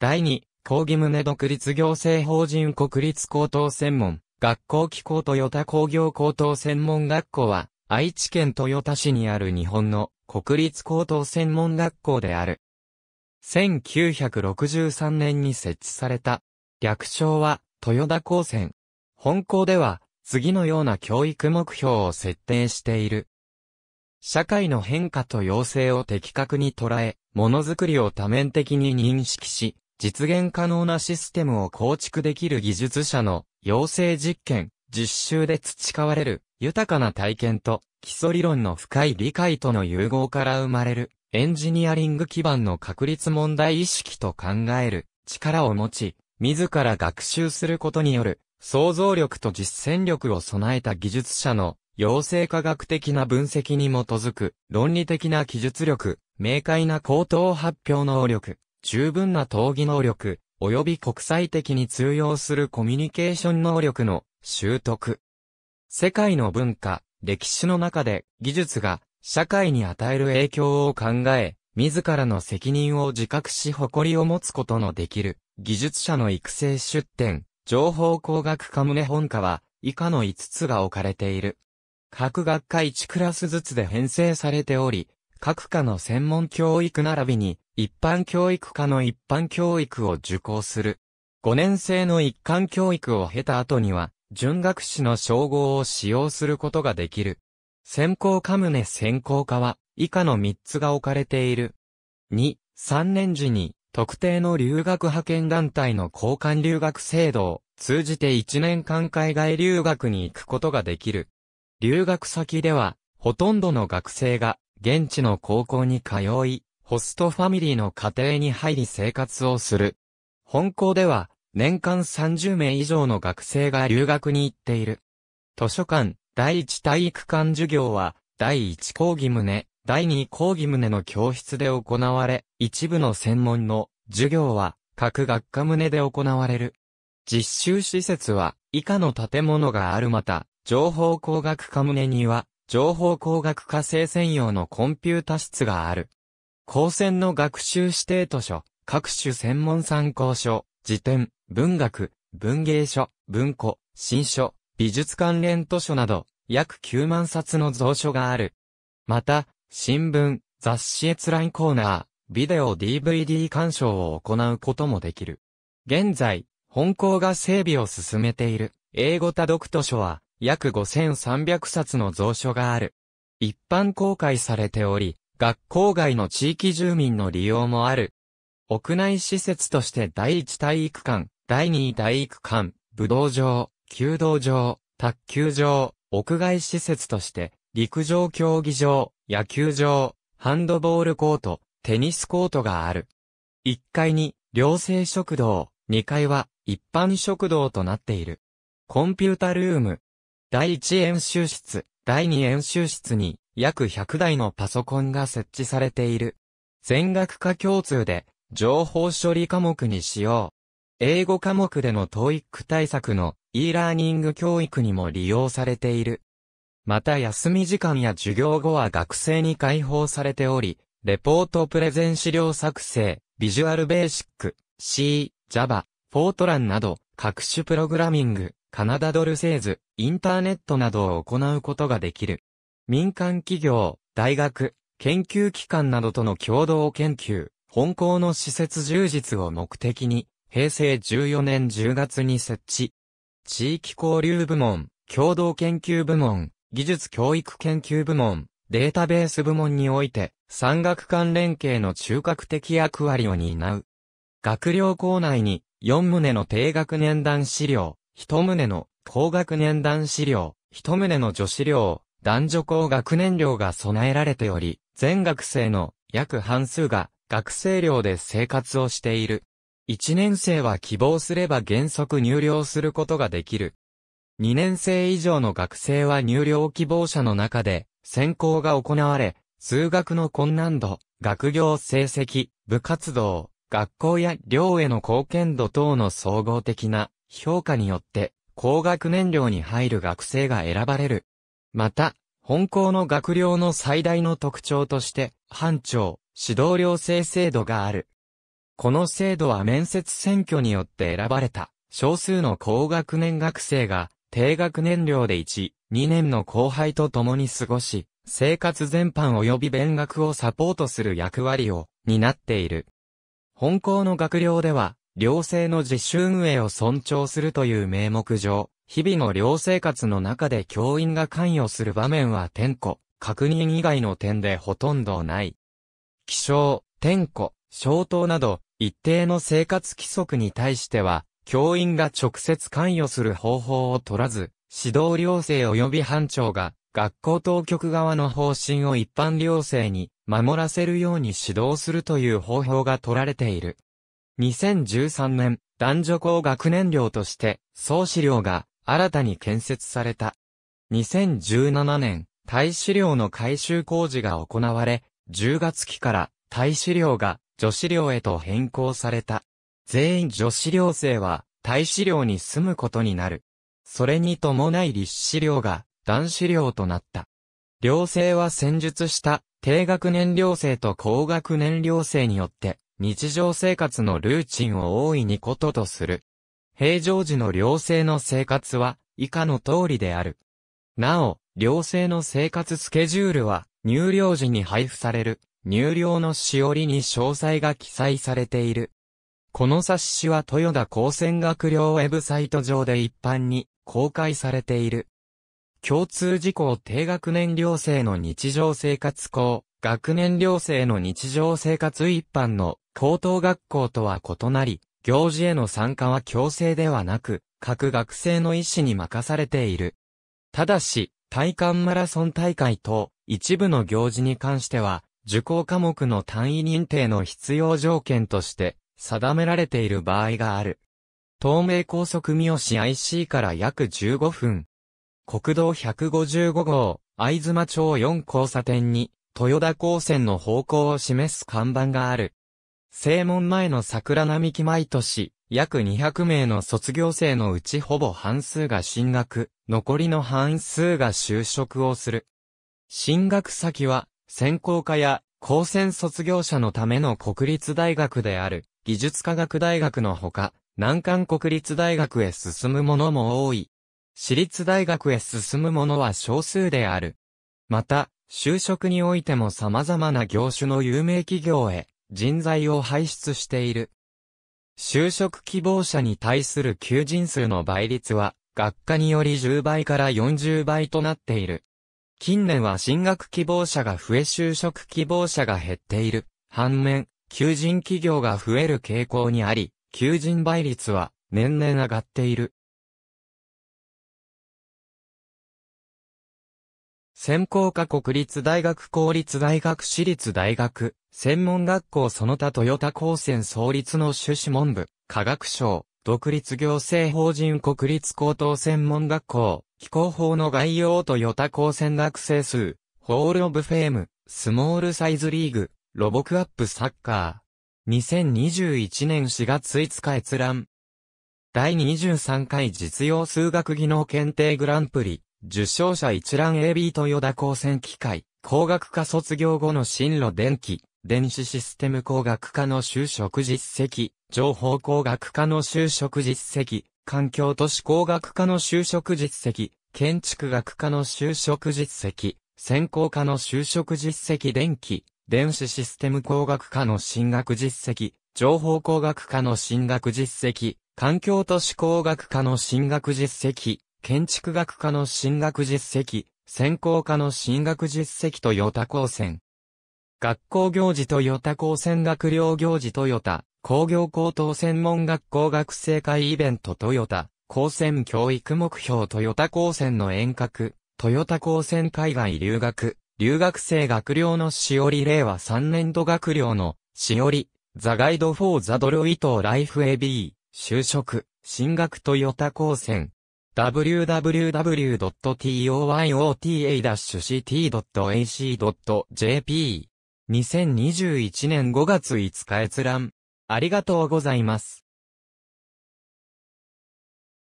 第2、講義胸独立行政法人国立高等専門、学校機構豊田工業高等専門学校は、愛知県豊田市にある日本の国立高等専門学校である。1963年に設置された。略称は、豊田高専。本校では、次のような教育目標を設定している。社会の変化と要請を的確に捉え、ものづくりを多面的に認識し、実現可能なシステムを構築できる技術者の養成実験、実習で培われる豊かな体験と基礎理論の深い理解との融合から生まれるエンジニアリング基盤の確率問題意識と考える力を持ち、自ら学習することによる想像力と実践力を備えた技術者の養成科学的な分析に基づく論理的な記述力、明快な口頭発表能力、十分な討議能力、及び国際的に通用するコミュニケーション能力の習得。世界の文化、歴史の中で技術が社会に与える影響を考え、自らの責任を自覚し誇りを持つことのできる技術者の育成出展、情報工学科胸本科は以下の5つが置かれている。各学科1クラスずつで編成されており、各科の専門教育並びに一般教育科の一般教育を受講する。5年生の一貫教育を経た後には、準学士の称号を使用することができる。専攻科胸専攻科は、以下の3つが置かれている。2、3年時に、特定の留学派遣団体の交換留学制度を通じて1年間海外留学に行くことができる。留学先では、ほとんどの学生が現地の高校に通い、ホストファミリーの家庭に入り生活をする。本校では、年間30名以上の学生が留学に行っている。図書館、第一体育館授業は、第一講義棟、第二講義棟の教室で行われ、一部の専門の授業は、各学科棟で行われる。実習施設は、以下の建物があるまた、情報工学科棟には、情報工学科生専用のコンピュータ室がある。高専の学習指定図書、各種専門参考書、辞典、文学、文芸書、文庫、新書、美術関連図書など、約9万冊の蔵書がある。また、新聞、雑誌閲覧コーナー、ビデオ DVD 鑑賞を行うこともできる。現在、本校が整備を進めている、英語多読図書は、約5300冊の蔵書がある。一般公開されており、学校外の地域住民の利用もある。屋内施設として第一体育館、第二体育館、武道場、弓道場、卓球場、屋外施設として、陸上競技場、野球場、ハンドボールコート、テニスコートがある。1階に、寮生食堂、2階は、一般食堂となっている。コンピュータルーム、第一演習室、第2演習室に約100台のパソコンが設置されている。全学科共通で情報処理科目に使用。英語科目での TOEIC 対策の e ラーニング教育にも利用されている。また休み時間や授業後は学生に開放されており、レポートプレゼン資料作成、ビジュアルベーシック、C、Java、フォートランなど各種プログラミング、カナダドル製図、インターネットなどを行うことができる。民間企業、大学、研究機関などとの共同研究、本校の施設充実を目的に、平成14年10月に設置。地域交流部門、共同研究部門、技術教育研究部門、データベース部門において、産学間連携の中核的役割を担う。学寮校内に、4棟の低学年段資料、一棟の高学年男子寮、一棟の女子寮、男女高学年寮が備えられており、全学生の約半数が学生寮で生活をしている。1年生は希望すれば原則入寮することができる。2年生以上の学生は入寮希望者の中で選考が行われ、数学の困難度、学業成績、部活動、学校や寮への貢献度等の総合的な評価によって、高学年寮に入る学生が選ばれる。また、本校の学寮の最大の特徴として、班長、指導寮生制度がある。この制度は面接選挙によって選ばれた、少数の高学年学生が、低学年寮で1、2年の後輩と共に過ごし、生活全般及び勉学をサポートする役割を担っている。本校の学寮では、寮生の実習運営を尊重するという名目上、日々の寮生活の中で教員が関与する場面は点呼、確認以外の点でほとんどない。気象、点呼、消灯など、一定の生活規則に対しては、教員が直接関与する方法を取らず、指導寮生及び班長が、学校当局側の方針を一般寮生に守らせるように指導するという方法が取られている。2013年、男女工学年寮として、総資料が新たに建設された。2017年、大資料の改修工事が行われ、10月期から大資料が女子寮へと変更された。全員女子寮生は大資料に住むことになる。それに伴い立資料が男子寮となった。寮生は戦術した低学年寮生と高学年寮生によって日常生活のルーチンを大いにこととする。平常時の寮生の生活は以下の通りである。なお、寮生の生活スケジュールは入寮時に配布される入寮のしおりに詳細が記載されている。この冊子は豊田高専学寮ウェブサイト上で一般に公開されている。共通事項低学年寮生の日常生活校、学年寮生の日常生活一般の高等学校とは異なり、行事への参加は強制ではなく、各学生の意思に任されている。ただし、体幹マラソン大会等、一部の行事に関しては、受講科目の単位認定の必要条件として、定められている場合がある。東名高速三好 IC から約15分。国道155号、藍妻町4交差点に、豊田高専の方向を示す看板がある。正門前の桜並木毎年、約200名の卒業生のうちほぼ半数が進学、残りの半数が就職をする。進学先は、専攻科や高専卒業者のための国立大学である、技術科学大学のほか、南関国立大学へ進む者も多い。私立大学へ進む者は少数である。また、就職においても様々な業種の有名企業へ人材を輩出している。就職希望者に対する求人数の倍率は学科により10倍から40倍となっている。近年は進学希望者が増え就職希望者が減っている。反面、求人企業が増える傾向にあり、求人倍率は年々上がっている。専攻科国立大学公立大学私立大学、専門学校その他豊田高専創立の趣旨文部、科学省、独立行政法人国立高等専門学校、機構法の概要豊田高専学生数、ホールオブフェーム、スモールサイズリーグ、ロボクアップサッカー。2021年4月5日閲覧。第23回実用数学技能検定グランプリ。受賞者一覧 AB 豊田高専機械、工学科卒業後の進路電気、電子システム工学科の就職実績、情報工学科の就職実績、環境都市工学科の就職実績、建築学科の就職実績、専攻科の就職実績電気、電子システム工学科の進学実績、情報工学科の進学実績、環境都市工学科の進学実績、建築学科の進学実績、専攻科の進学実績とヨタ高専。学校行事とヨタ高専学寮行事トヨタ、工業高等専門学校学生会イベントトヨタ、高専教育目標トヨタ高専の遠隔、トヨタ高専海外留学、留学生学寮のしおり令和3年度学寮のしおり、ザガイドフォーザドルイトライフエビー、就職、進学トヨタ高専、www.toyota-ct.ac.jp。2021年5月5日閲覧。ありがとうございます。